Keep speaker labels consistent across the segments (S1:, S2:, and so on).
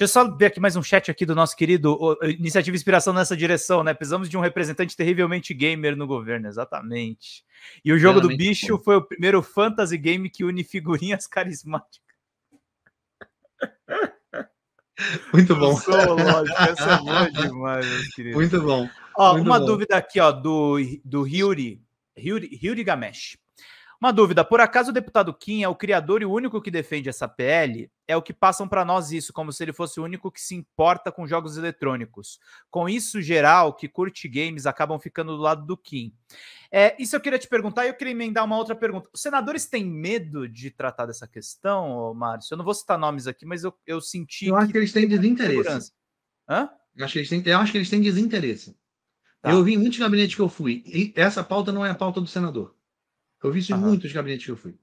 S1: Deixa eu só ver aqui mais um chat aqui do nosso querido o, Iniciativa Inspiração nessa direção, né? Precisamos de um representante terrivelmente gamer no governo, exatamente. E o jogo Realmente do bicho foi o primeiro fantasy game que une figurinhas carismáticas.
S2: Muito bom. Sou, lógico, essa é demais, meu querido. Muito bom. Ó, Muito uma bom. dúvida
S1: aqui, ó, do, do Yuri, Yuri, Yuri Gamesh. Uma dúvida: por acaso o deputado Kim é o criador e o único que defende essa PL? É o que passam para nós isso, como se ele fosse o único que se importa com jogos eletrônicos. Com isso, geral, que curte games acabam ficando do lado do Kim. É, isso eu queria te perguntar e eu queria emendar uma outra pergunta. Os senadores têm medo de tratar dessa questão, Márcio? Eu não vou citar nomes aqui, mas eu, eu senti. Eu acho que, que eles têm desinteresse.
S2: Hã? Eu acho que eles têm, eu acho que eles têm desinteresse. Tá. Eu vi em muitos gabinetes que eu fui, e essa pauta não é a pauta do senador. Eu vi isso uhum. em muitos gabinetes que eu fui.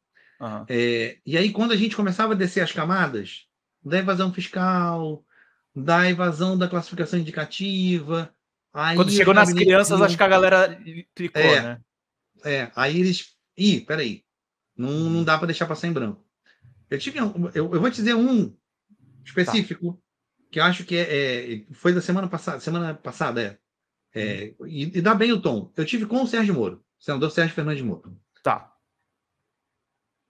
S2: Uhum. É, e aí, quando a gente começava a descer as camadas da evasão fiscal, da evasão da classificação indicativa. quando chegou nas crianças, acho que a galera clicou, é, né? É, aí eles. Ih, peraí. Não, uhum. não dá para deixar passar em branco. Eu tive. eu, eu vou te dizer um específico, tá. que eu acho que é, é, foi da semana passada. Semana passada, é. é hum. e, e dá bem o tom. Eu tive com o Sérgio Moro, senador Sérgio Fernandes Moro. Tá.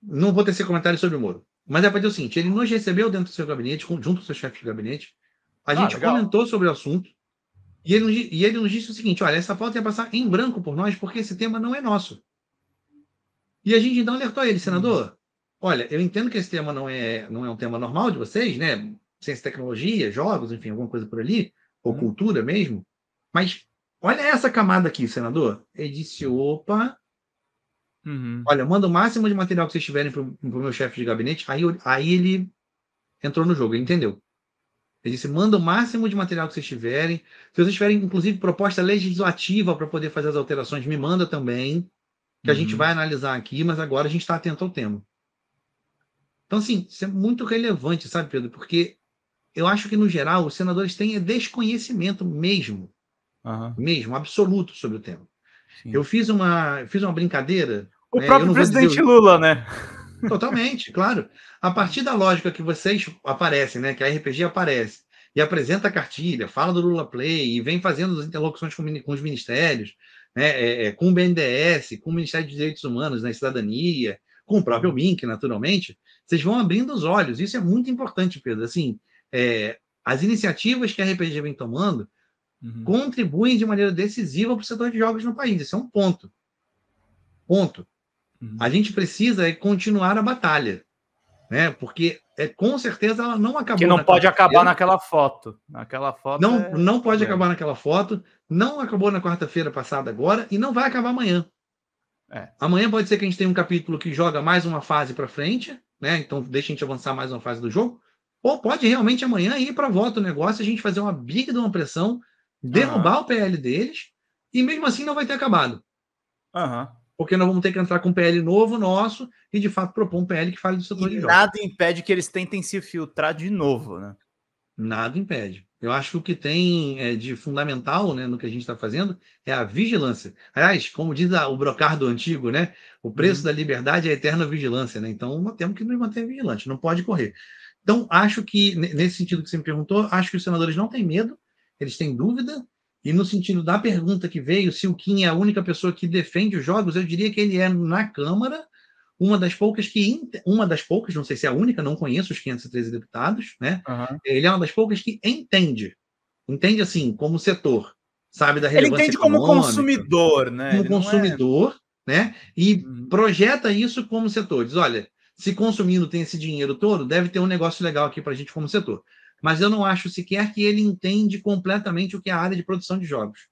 S2: Não vou tecer comentário sobre o Moro. Mas é para dizer o seguinte: ele nos recebeu dentro do seu gabinete, junto com o seu chefe de gabinete. A ah, gente legal. comentou sobre o assunto. E ele, nos, e ele nos disse o seguinte: olha, essa pauta ia passar em branco por nós, porque esse tema não é nosso. E a gente então alertou ele, senador: olha, eu entendo que esse tema não é, não é um tema normal de vocês, né? Ciência e tecnologia, jogos, enfim, alguma coisa por ali, ou hum. cultura mesmo. Mas olha essa camada aqui, senador. Ele disse: opa, Uhum. Olha, manda o máximo de material que vocês tiverem para o meu chefe de gabinete. Aí, aí ele entrou no jogo, ele entendeu. Ele disse: manda o máximo de material que vocês tiverem. Se vocês tiverem, inclusive, proposta legislativa para poder fazer as alterações, me manda também, que a gente uhum. vai analisar aqui, mas agora a gente está atento ao tema. Então, assim, isso é muito relevante, sabe, Pedro? Porque eu acho que, no geral, os senadores têm é desconhecimento mesmo, uhum. mesmo, absoluto sobre o tema. Sim. Eu fiz uma, fiz uma brincadeira o é, próprio presidente dizer... Lula, né? Totalmente, claro. A partir da lógica que vocês aparecem, né? Que a RPG aparece e apresenta a cartilha, fala do Lula Play e vem fazendo as interlocuções com, com os ministérios, né? É, é, com o BNDES, com o Ministério de Direitos Humanos na né? Cidadania, com o próprio MINC, naturalmente. Vocês vão abrindo os olhos. Isso é muito importante, Pedro. Assim, é, as iniciativas que a RPG vem tomando uhum. contribuem de maneira decisiva para o setor de jogos no país. Isso é um ponto. Ponto. Uhum. A gente precisa é continuar a batalha, né? Porque é, com certeza ela não acabou. Que não pode acabar naquela foto. Naquela foto. Não, é... não pode é. acabar naquela foto. Não acabou na quarta-feira passada agora e não vai acabar amanhã. É. Amanhã pode ser que a gente tenha um capítulo que joga mais uma fase para frente, né? Então deixa a gente avançar mais uma fase do jogo. Ou pode realmente amanhã ir para voto o negócio, a gente fazer uma big de uma pressão, derrubar uhum. o PL deles e mesmo assim não vai ter acabado. Uhum porque nós vamos ter que entrar com um PL novo nosso e, de fato, propor um PL que fale do setor e de jogos. Nada impede que eles tentem se filtrar de novo, né? Nada impede. Eu acho que o que tem é, de fundamental né, no que a gente está fazendo é a vigilância. Aliás, como diz a, o brocardo antigo, né, o preço uhum. da liberdade é a eterna vigilância. Né? Então, nós temos que nos manter vigilantes, não pode correr. Então, acho que, nesse sentido que você me perguntou, acho que os senadores não têm medo, eles têm dúvida, e no sentido da pergunta que veio, se o Kim é a única pessoa que defende os jogos, eu diria que ele é na Câmara uma das poucas que uma das poucas, não sei se é a única, não conheço os 513 deputados, né? Uhum. Ele é uma das poucas que entende, entende assim como setor, sabe da relevância Ele entende como consumidor, né? Como ele é consumidor, é... né? E uhum. projeta isso como setor. Diz, olha, se consumindo tem esse dinheiro todo, deve ter um negócio legal aqui para a gente como setor mas eu não acho sequer que ele entende completamente o que é a área de produção de jogos.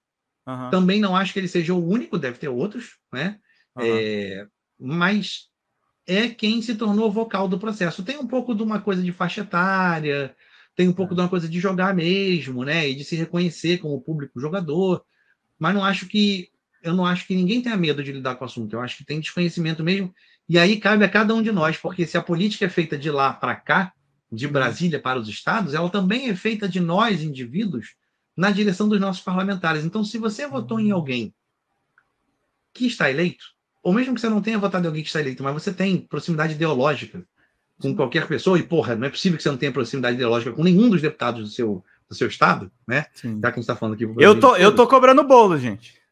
S2: Uhum. Também não acho que ele seja o único, deve ter outros, né? Uhum. É, mas é quem se tornou vocal do processo. Tem um pouco de uma coisa de faixa etária, tem um pouco é. de uma coisa de jogar mesmo, né? E de se reconhecer como público jogador. Mas não acho que eu não acho que ninguém tenha medo de lidar com o assunto. Eu acho que tem desconhecimento mesmo. E aí cabe a cada um de nós, porque se a política é feita de lá para cá, de Brasília para os estados, ela também é feita de nós, indivíduos, na direção dos nossos parlamentares. Então, se você votou em uhum. alguém que está eleito, ou mesmo que você não tenha votado em alguém que está eleito, mas você tem proximidade ideológica com qualquer pessoa, e porra, não é possível que você não tenha proximidade ideológica com nenhum dos deputados do seu, do seu estado, né? Sim. Já que a gente está falando aqui. Eu tô, eu tô
S1: cobrando bolo, gente.